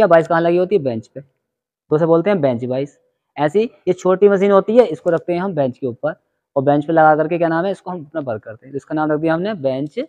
या बाइस कहाँ लगी होती है बेंच पे तो उसे बोलते हैं बेंच बाइस ऐसी ये छोटी मशीन होती है इसको रखते हैं हम बेंच के ऊपर और बेंच पे लगा करके क्या नाम है इसको हम अपना वर्क करते हैं तो इसका नाम रख दिया हमने बेंच